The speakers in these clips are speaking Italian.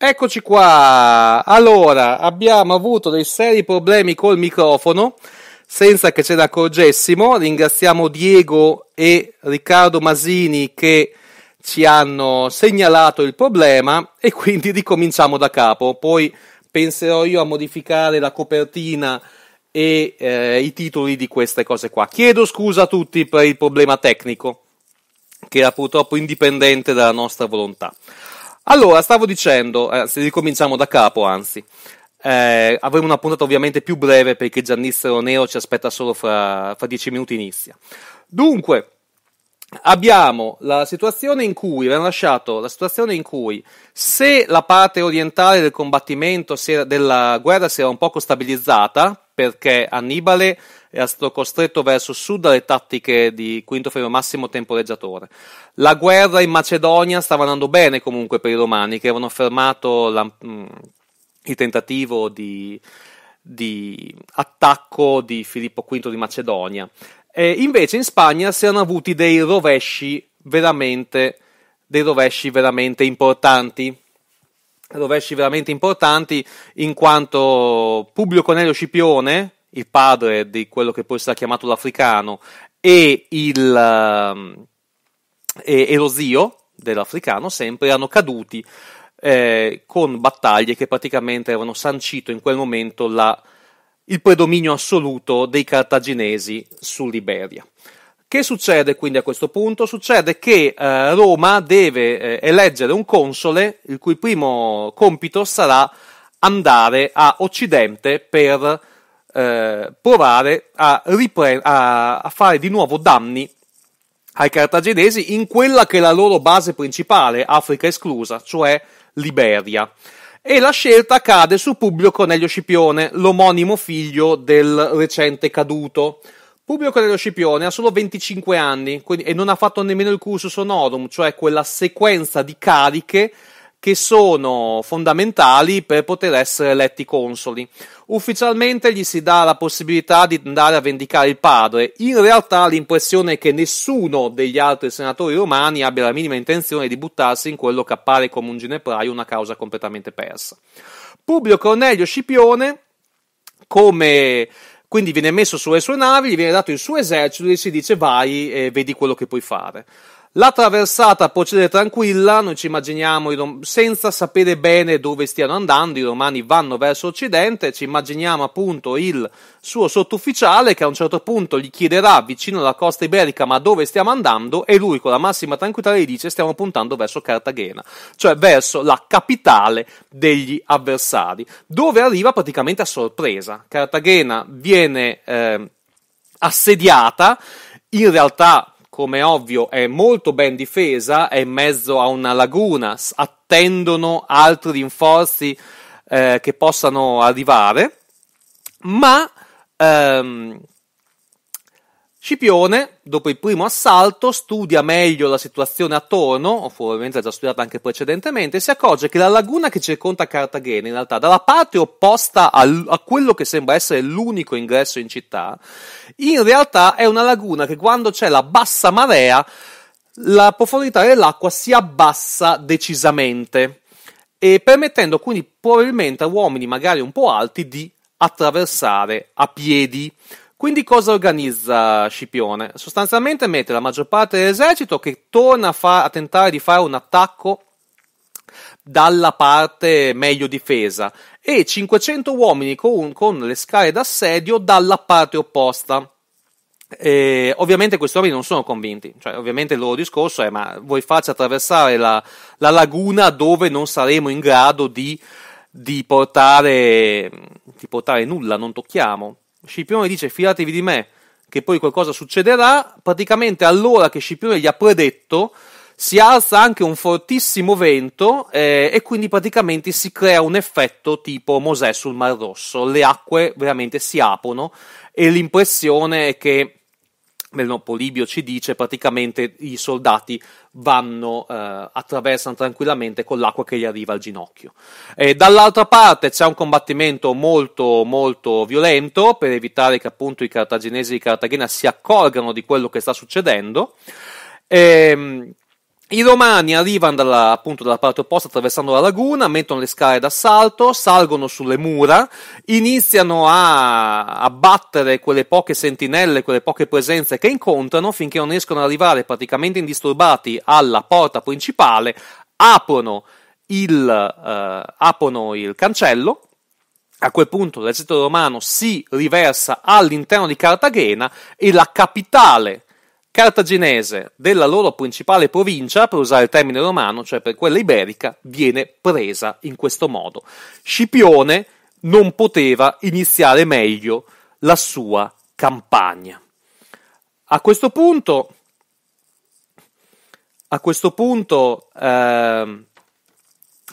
Eccoci qua! Allora, abbiamo avuto dei seri problemi col microfono, senza che ce ne accorgessimo. Ringraziamo Diego e Riccardo Masini che ci hanno segnalato il problema e quindi ricominciamo da capo. Poi penserò io a modificare la copertina e eh, i titoli di queste cose qua. Chiedo scusa a tutti per il problema tecnico, che era purtroppo indipendente dalla nostra volontà. Allora, stavo dicendo, eh, se ricominciamo da capo, anzi, eh, avremo una puntata ovviamente più breve perché Giannissero Neo ci aspetta solo fra, fra dieci minuti inizia. Dunque, abbiamo la situazione in cui abbiamo lasciato la situazione in cui se la parte orientale del combattimento era, della guerra si era un poco stabilizzata perché Annibale è stato costretto verso sud dalle tattiche di Quinto Ferro Massimo temporeggiatore. La guerra in Macedonia stava andando bene comunque per i romani, che avevano fermato la, mh, mm, il tentativo di, di attacco di Filippo V di Macedonia. E invece in Spagna si erano avuti dei rovesci veramente, dei rovesci veramente importanti rovesci veramente importanti in quanto Publio Cornelio Scipione, il padre di quello che poi sarà chiamato l'africano, e, il, ehm, e, e lo zio dell'africano sempre erano caduti eh, con battaglie che praticamente avevano sancito in quel momento la, il predominio assoluto dei cartaginesi sull'Iberia. Che succede quindi a questo punto? Succede che eh, Roma deve eh, eleggere un console il cui primo compito sarà andare a Occidente per eh, provare a, ripre- a, a fare di nuovo danni ai cartaginesi in quella che è la loro base principale, Africa esclusa, cioè Liberia. E la scelta cade su Publio Cornelio Scipione, l'omonimo figlio del recente caduto. Publio Cornelio Scipione ha solo 25 anni quindi, e non ha fatto nemmeno il cursus honorum, cioè quella sequenza di cariche che sono fondamentali per poter essere eletti consoli. Ufficialmente gli si dà la possibilità di andare a vendicare il padre, in realtà l'impressione è che nessuno degli altri senatori romani abbia la minima intenzione di buttarsi in quello che appare come un ginepraio una causa completamente persa. Publio Cornelio Scipione, come quindi viene messo sulle sue navi, gli viene dato il suo esercito e si dice vai e vedi quello che puoi fare. La traversata procede tranquilla, noi ci immaginiamo Rom- senza sapere bene dove stiano andando, i romani vanno verso occidente, ci immaginiamo appunto il suo sottufficiale che a un certo punto gli chiederà vicino alla costa iberica ma dove stiamo andando e lui con la massima tranquillità gli dice stiamo puntando verso Cartagena, cioè verso la capitale degli avversari, dove arriva praticamente a sorpresa. Cartagena viene eh, assediata, in realtà come ovvio, è molto ben difesa, è in mezzo a una laguna, attendono altri rinforzi eh, che possano arrivare, ma ehm, Scipione, dopo il primo assalto, studia meglio la situazione attorno, o probabilmente già studiata anche precedentemente, e si accorge che la laguna che circonda Cartagena, in realtà, dalla parte opposta al, a quello che sembra essere l'unico ingresso in città, in realtà è una laguna che quando c'è la bassa marea, la profondità dell'acqua si abbassa decisamente, e permettendo quindi probabilmente a uomini magari un po' alti di attraversare a piedi. Quindi cosa organizza Scipione? Sostanzialmente mette la maggior parte dell'esercito che torna a, fa- a tentare di fare un attacco dalla parte meglio difesa e 500 uomini con, con le scale d'assedio dalla parte opposta. E ovviamente questi uomini non sono convinti, cioè, ovviamente il loro discorso è ma vuoi farci attraversare la, la laguna dove non saremo in grado di, di, portare, di portare nulla, non tocchiamo. Scipione dice fidatevi di me che poi qualcosa succederà, praticamente allora che Scipione gli ha predetto si alza anche un fortissimo vento eh, e quindi praticamente si crea un effetto tipo Mosè sul Mar Rosso, le acque veramente si aprono e l'impressione è che nel Noppo Libio ci dice praticamente i soldati vanno, eh, attraversano tranquillamente con l'acqua che gli arriva al ginocchio. E dall'altra parte c'è un combattimento molto molto violento per evitare che appunto i cartaginesi di Cartagena si accorgano di quello che sta succedendo. E, ehm, i romani arrivano dalla, appunto dalla parte opposta attraversando la laguna, mettono le scale d'assalto, salgono sulle mura, iniziano a, abbattere quelle poche sentinelle, quelle poche presenze che incontrano finché non riescono ad arrivare praticamente indisturbati alla porta principale, aprono il, eh, aprono il cancello. A quel punto l'esercito romano si riversa all'interno di Cartagena e la capitale cartaginese della loro principale provincia, per usare il termine romano, cioè per quella iberica, viene presa in questo modo. Scipione non poteva iniziare meglio la sua campagna. A questo punto, a questo punto eh,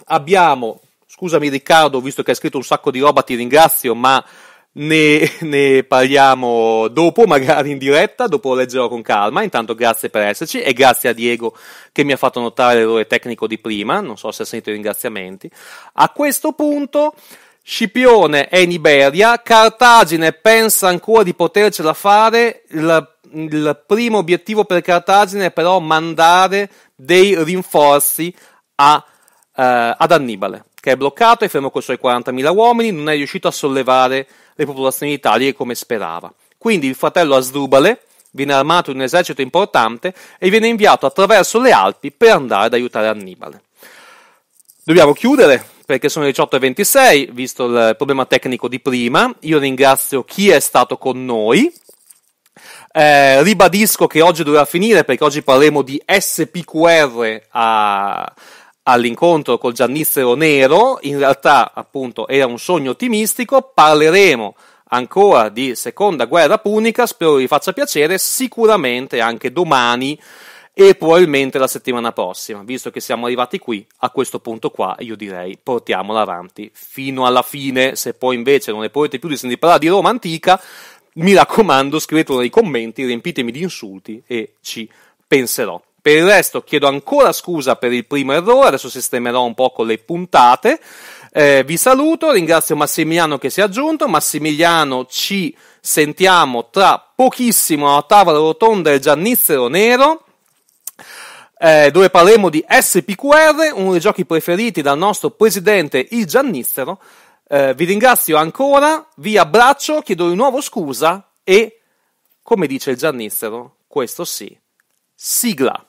abbiamo, scusami Riccardo, visto che hai scritto un sacco di roba, ti ringrazio, ma ne, ne parliamo dopo, magari in diretta, dopo leggerò con calma. Intanto grazie per esserci e grazie a Diego che mi ha fatto notare l'errore tecnico di prima, non so se ha sentito i ringraziamenti. A questo punto... Scipione è in Iberia, Cartagine pensa ancora di potercela fare, il, il, primo obiettivo per Cartagine è però mandare dei rinforzi a eh, ad Annibale, che è bloccato e fermo con i suoi 40.000 uomini, non è riuscito a sollevare le popolazioni italie come sperava. Quindi il fratello Asdrubale viene armato di un esercito importante e viene inviato attraverso le Alpi per andare ad aiutare Annibale. Dobbiamo chiudere perché sono le 18.26, visto il problema tecnico di prima. Io ringrazio chi è stato con noi. Eh, ribadisco che oggi dovrà finire perché oggi parleremo di SPQR a, all'incontro col giannizzero Nero, in realtà appunto era un sogno ottimistico, parleremo ancora di seconda guerra punica, spero vi faccia piacere, sicuramente anche domani e probabilmente la settimana prossima, visto che siamo arrivati qui, a questo punto qua io direi portiamola avanti fino alla fine, se poi invece non ne potete più di sentire parlare di Roma antica, mi raccomando scrivetelo nei commenti, riempitemi di insulti e ci penserò. Per il resto chiedo ancora scusa per il primo errore, adesso sistemerò un po' con le puntate. Eh, vi saluto, ringrazio Massimiliano che si è aggiunto. Massimiliano, ci sentiamo tra pochissimo a tavola rotonda del Giannizzero Nero. Eh, dove parleremo di SPQR, uno dei giochi preferiti dal nostro presidente il Giannizzero. Eh, vi ringrazio ancora, vi abbraccio, chiedo di nuovo scusa e, come dice il Giannizzero, questo sì, sigla.